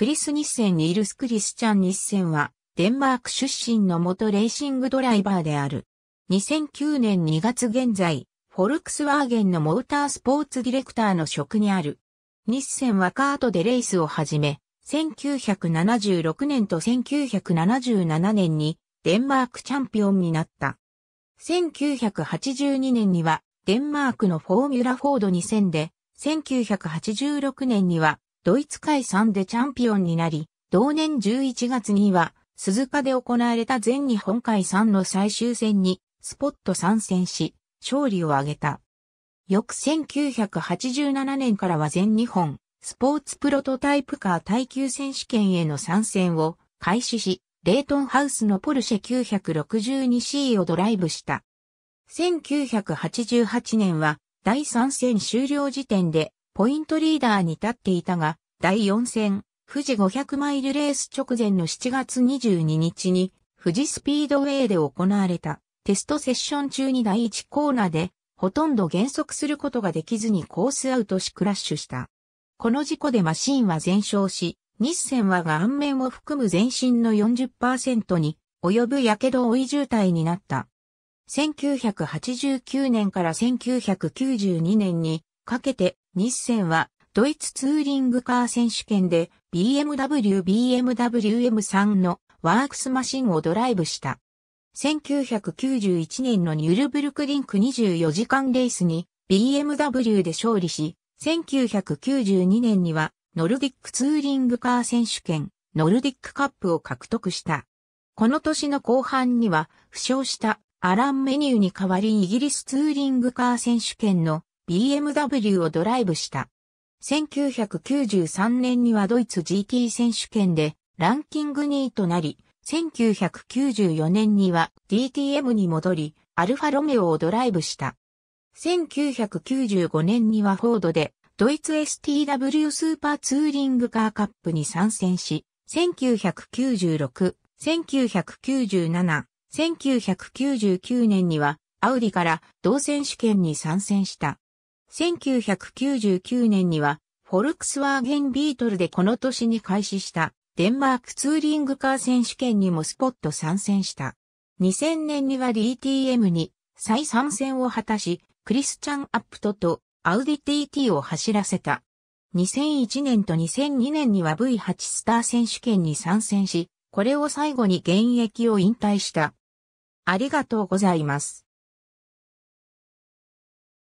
クリス・ニッセン・ニールス・クリスチャン・ニッセンは、デンマーク出身の元レーシングドライバーである。2009年2月現在、フォルクスワーゲンのモータースポーツディレクターの職にある。ニッセンはカートでレースを始め、1976年と1977年にデンマークチャンピオンになった。1982年にはデンマークのフォーミュラフォード2000で、1986年にはドイツ海3でチャンピオンになり、同年11月には、鈴鹿で行われた全日本海3の最終戦に、スポット参戦し、勝利を挙げた。翌1987年からは全日本、スポーツプロトタイプカー耐久選手権への参戦を開始し、レイトンハウスのポルシェ 962C をドライブした。1988年は第3戦終了時点でポイントリーダーに立っていたが、第4戦、富士500マイルレース直前の7月22日に、富士スピードウェイで行われたテストセッション中に第1コーナーで、ほとんど減速することができずにコースアウトしクラッシュした。この事故でマシンは全焼し、日線は顔面を含む全身の40%に及ぶ火傷追い渋滞になった。1989年から1992年にかけて日戦はドイツツーリングカー選手権で BMW BMW M3 のワークスマシンをドライブした。1991年のニュルブルクリンク24時間レースに BMW で勝利し、1992年にはノルディックツーリングカー選手権ノルディックカップを獲得した。この年の後半には負傷したアラン・メニューに代わりイギリスツーリングカー選手権の BMW をドライブした。1993年にはドイツ GT 選手権でランキング2位となり、1994年には DTM に戻り、アルファロメオをドライブした。1995年にはフォードでドイツ STW スーパーツーリングカーカップに参戦し、1996、1997、1999年にはアウディから同選手権に参戦した。1999年には、フォルクスワーゲンビートルでこの年に開始したデンマークツーリングカー選手権にもスポット参戦した。2000年には DTM に再参戦を果たし、クリスチャン・アップトとアウディ TT を走らせた。2001年と2002年には V8 スター選手権に参戦し、これを最後に現役を引退した。ありがとうございます。